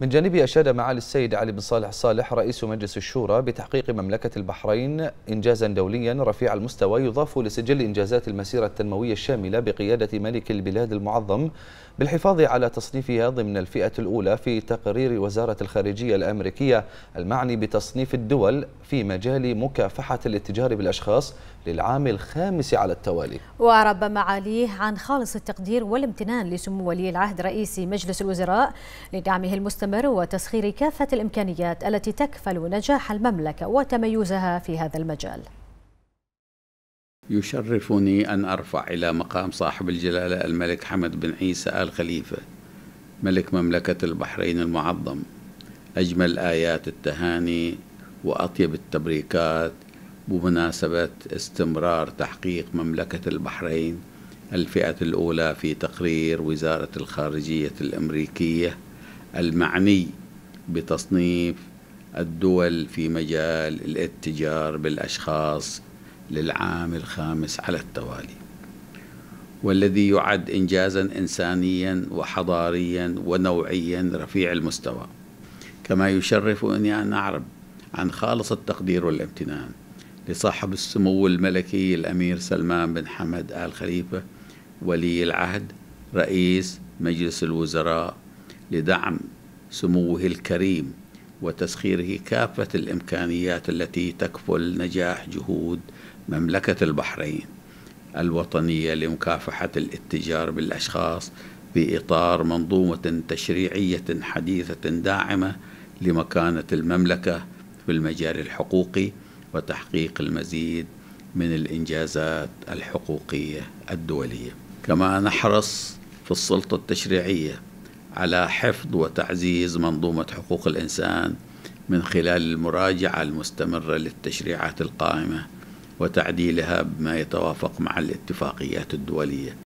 من جانبه أشاد معالي السيد علي بن صالح صالح رئيس مجلس الشورى بتحقيق مملكة البحرين إنجازا دوليا رفيع المستوى يضاف لسجل إنجازات المسيرة التنموية الشاملة بقيادة ملك البلاد المعظم بالحفاظ على تصنيفها ضمن الفئة الأولى في تقرير وزارة الخارجية الأمريكية المعني بتصنيف الدول في مجال مكافحة الاتجار بالأشخاص للعام الخامس على التوالي ورب معاليه عن خالص التقدير والامتنان لسمو ولي العهد رئيس مجلس الوزراء لدعمه المستمر المستمر وتسخير كافة الإمكانيات التي تكفل نجاح المملكة وتميزها في هذا المجال يشرفني أن أرفع إلى مقام صاحب الجلالة الملك حمد بن عيسى آل خليفة ملك مملكة البحرين المعظم أجمل آيات التهاني وأطيب التبريكات بمناسبة استمرار تحقيق مملكة البحرين الفئة الأولى في تقرير وزارة الخارجية الأمريكية المعني بتصنيف الدول في مجال الاتجار بالاشخاص للعام الخامس على التوالي والذي يعد انجازا انسانيا وحضاريا ونوعيا رفيع المستوى كما يشرفني ان اعرب عن خالص التقدير والامتنان لصاحب السمو الملكي الامير سلمان بن حمد ال خليفه ولي العهد رئيس مجلس الوزراء لدعم سموه الكريم وتسخيره كافة الإمكانيات التي تكفل نجاح جهود مملكة البحرين الوطنية لمكافحة الاتجار بالأشخاص في إطار منظومة تشريعية حديثة داعمة لمكانة المملكة في المجال الحقوقي وتحقيق المزيد من الإنجازات الحقوقية الدولية كما نحرص في السلطة التشريعية على حفظ وتعزيز منظومة حقوق الإنسان من خلال المراجعة المستمرة للتشريعات القائمة وتعديلها بما يتوافق مع الاتفاقيات الدولية